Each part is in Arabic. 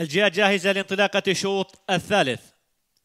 الجهة جاهزة لانطلاقة الشوط الثالث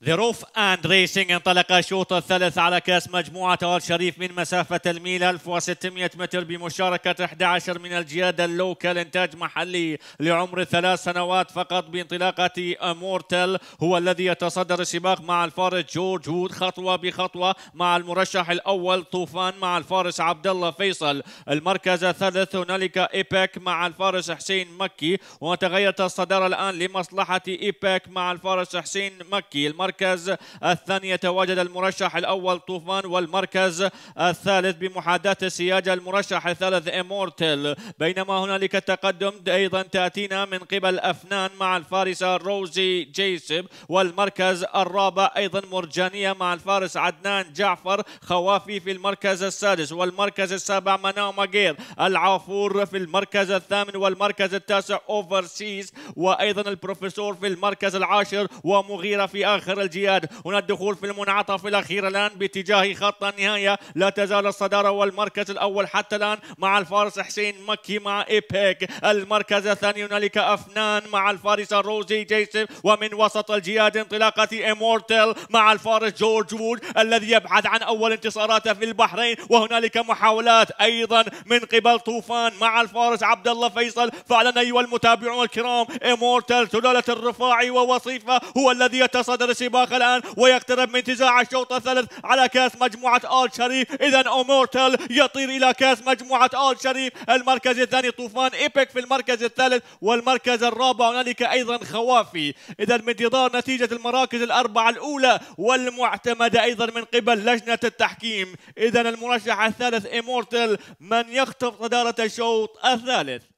ذروف اند ريسنج انطلق الشوط الثالث على كاس مجموعة آل شريف من مسافة الميل 1600 متر بمشاركة 11 من الجياد اللوكال إنتاج محلي لعمر ثلاث سنوات فقط بانطلاقة امورتل هو الذي يتصدر السباق مع الفارس جورج وود خطوة بخطوة مع المرشح الأول طوفان مع الفارس عبد الله فيصل المركز الثالث هنالك إيباك مع الفارس حسين مكي وتغيرت الصدارة الآن لمصلحة إيباك مع الفارس حسين مكي المركز المركز الثاني يتواجد المرشح الأول طوفان والمركز الثالث بمحادات سياج المرشح الثالث إمورتل بينما هنالك تقدم أيضا تأتينا من قبل أفنان مع الفارسة روزي جيسب والمركز الرابع أيضا مرجانية مع الفارس عدنان جعفر خوافي في المركز السادس والمركز السابع منام غير العافور في المركز الثامن والمركز التاسع أوفرسيز وأيضا البروفيسور في المركز العاشر ومغيرة في آخر آخر الجياد هنا الدخول في المنعطف الأخير الآن باتجاه خط النهاية لا تزال الصدارة والمركز الأول حتى الآن مع الفارس حسين مكي مع إيبيك المركز الثاني هنالك أفنان مع الفارس روزي جيسف ومن وسط الجياد انطلاقة إمورتل مع الفارس جورج وود الذي يبحث عن أول انتصاراته في البحرين وهنالك محاولات أيضا من قبل طوفان مع الفارس عبد الله فيصل فعلا أيها المتابعون الكرام إمورتل سلالة الرفاعي ووصيفة هو الذي يتصدر السباق الآن ويقترب من انتزاع الشوط الثالث على كاس مجموعة آل شريف إذا أومورتال يطير إلى كاس مجموعة آل شريف المركز الثاني طوفان إيبك في المركز الثالث والمركز الرابع هنالك أيضا خوافي إذا بانتظار نتيجة المراكز الأربعة الأولى والمعتمدة أيضا من قبل لجنة التحكيم إذا المرشح الثالث إيمورتال من يخطف صدارة الشوط الثالث